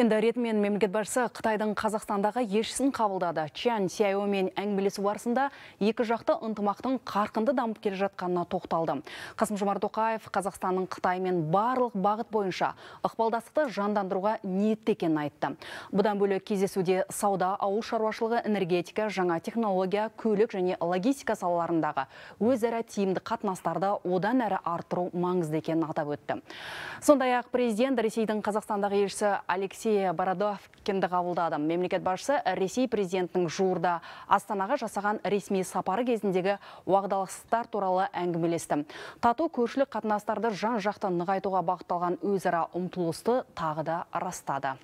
Енді ретімен мемлекет басшысы Қытайдың Қазақстандағы елшісін қабылдады. Чан мен әңгімелесу барысында екі жақты ынтымақтың қарқынды дамып келе жатқанына тоқталды. Қасым Жомарт Тоқаев Қазақстанның Қытаймен барлық бағыт бойынша ықпалдастықты жандандыруға ниетті екенін айтты. Бұдан бөлек кездесуде сауда, ауыл шаруашылығы, энергетика, жаңа технология, көлік және логистика салаларындағы өзара тиімді қатынастарды одан әрі арттыру маңызды екенін атап өтті. Сондай ақ президент Ресейдің Қазақстандағы елшісі Алексей Алексей бородовкинді қабылдады мемлекет басшысы ресей президентінің жуырда астанаға жасаған ресми сапары кезіндегі уағдаластықтар туралы әңгімелесті тату көршілік қатынастарды жан жақты нығайтуға бағытталған өзара ұмтылысты тағы да растады